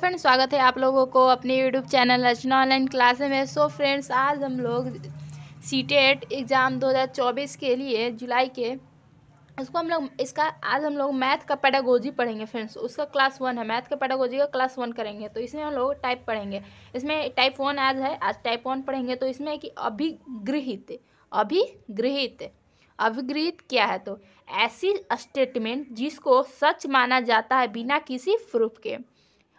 friends स्वागत है आप लोगों को अपने यूट्यूब चैनल रचना ऑनलाइन क्लासे में सो फ्रेंड्स आज हम लोग सी एग्ज़ाम 2024 के लिए जुलाई के उसको हम लोग इसका आज हम लोग मैथ का पैडागोजी पढ़ेंगे फ्रेंड्स उसका क्लास वन है मैथ का पैडागोजी का क्लास वन करेंगे तो इसमें हम लोग टाइप पढ़ेंगे इसमें टाइप वन आज है आज टाइप वन पढ़ेंगे तो इसमें कि अभिगृहित अभिगृहित अभिगृहित क्या है तो ऐसी स्टेटमेंट जिसको सच माना जाता है बिना किसी प्रूफ के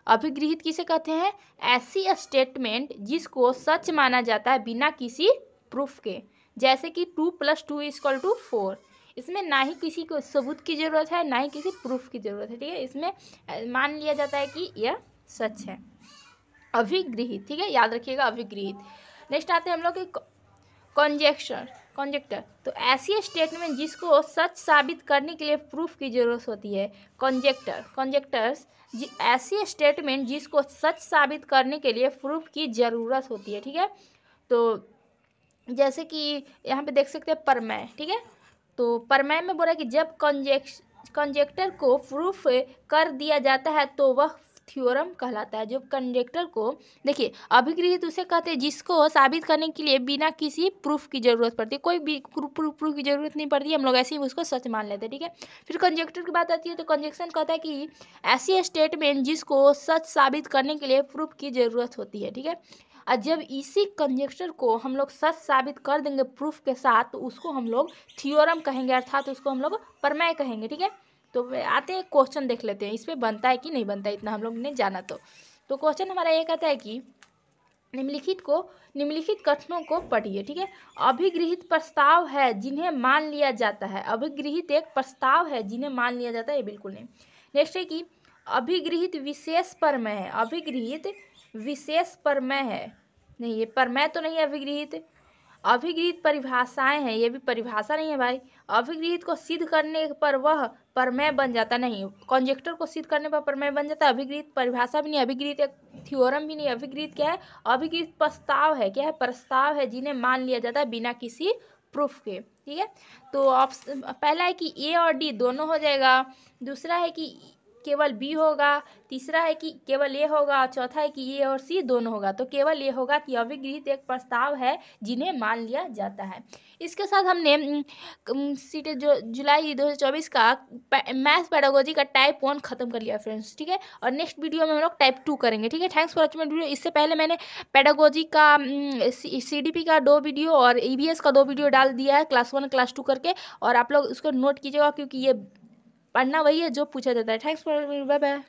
अभिगृहित किसे कहते हैं ऐसी स्टेटमेंट जिसको सच माना जाता है बिना किसी प्रूफ के जैसे कि two plus two is equal to four इसमें ना ही किसी को सबूत की ज़रूरत है ना ही किसी प्रूफ की ज़रूरत है ठीक है इसमें मान लिया जाता है कि यह सच है अभिगृहित ठीक है याद रखिएगा अभिगृहित नेक्स्ट आते हैं हम लोग कॉन्जेक्शन कॉन्जेक्टर तो ऐसी स्टेटमेंट जिसको सच साबित करने के लिए प्रूफ की जरूरत होती है कॉन्जेक्टर कॉन्जेक्टर्स ऐसी स्टेटमेंट जिसको सच साबित करने के लिए प्रूफ की ज़रूरत होती है ठीक है तो जैसे कि यहाँ पे देख सकते हैं परमय ठीक है तो परमय में बोला कि जब कॉन्जेक्श कॉन्जेक्टर को प्रूफ कर दिया जाता है तो वह थ्योरम कहलाता है जो कंडक्टर को देखिए अभिगृहित उसे कहते हैं जिसको साबित करने के लिए बिना किसी प्रूफ की जरूरत पड़ती है कोई भी प्रूफ की जरूरत नहीं पड़ती हम लोग ऐसे ही उसको सच मान लेते हैं ठीक है फिर कंजेक्टर की बात आती है तो कंजेक्शन कहता है कि ऐसी स्टेटमेंट जिसको सच साबित करने के लिए प्रूफ की जरूरत होती है ठीक है और जब इसी कंजेक्टर को हम लोग सच साबित कर देंगे प्रूफ के साथ तो उसको हम लोग थियोरम कहेंगे अर्थात तो उसको हम लोग परमय कहेंगे ठीक है तो आते हैं क्वेश्चन देख लेते हैं इस पर बनता है कि नहीं बनता है इतना हम लोग ने जाना तो तो क्वेश्चन हमारा ये कहता है कि निम्नलिखित को निम्नलिखित कथनों को पढ़िए ठीक है अभिगृहित प्रस्ताव है जिन्हें मान लिया जाता है अभिगृहित एक प्रस्ताव है जिन्हें मान लिया जाता है ये बिल्कुल नहीं नेक्स्ट है कि अभिगृहित विशेष परमय है अभिगृहित विशेष परमय है नहीं ये परमय तो नहीं है अभिगृहित अभिगृहित परिभाषाएं हैं ये भी परिभाषा नहीं है भाई अभिगृहित को सिद्ध करने पर वह परमय बन जाता नहीं कॉन्जेक्टर को सिद्ध करने पर परमय बन जाता है अभिगृहित परिभाषा भी नहीं अभिगृहित एक थ्योरम भी नहीं अभिगृहित क्या है अभिगृहित प्रस्ताव है क्या है प्रस्ताव है जिन्हें मान लिया जाता है बिना किसी प्रूफ के ठीक है तो ऑप्शन पहला है कि ए और डी दोनों हो जाएगा दूसरा है कि केवल बी होगा तीसरा है कि केवल ए होगा और चौथा है कि ए और सी दोनों होगा तो केवल ए होगा कि अभिगृहित एक प्रस्ताव है जिन्हें मान लिया जाता है इसके साथ हमने सीट जो जुलाई 2024 का मैथ्स पैडागोजी का टाइप वन खत्म कर लिया फ्रेंड्स ठीक है और नेक्स्ट वीडियो में हम लोग टाइप टू करेंगे ठीक है थैंक्स फॉर वॉचिंग वीडियो इससे पहले मैंने पैडागोजी का सी का दो वीडियो और ई e का दो वीडियो डाल दिया है क्लास वन क्लास टू करके और आप लोग उसको नोट कीजिएगा क्योंकि ये पढ़ना वही है जो पूछा जाता है थैंक्स फॉर बाय बाय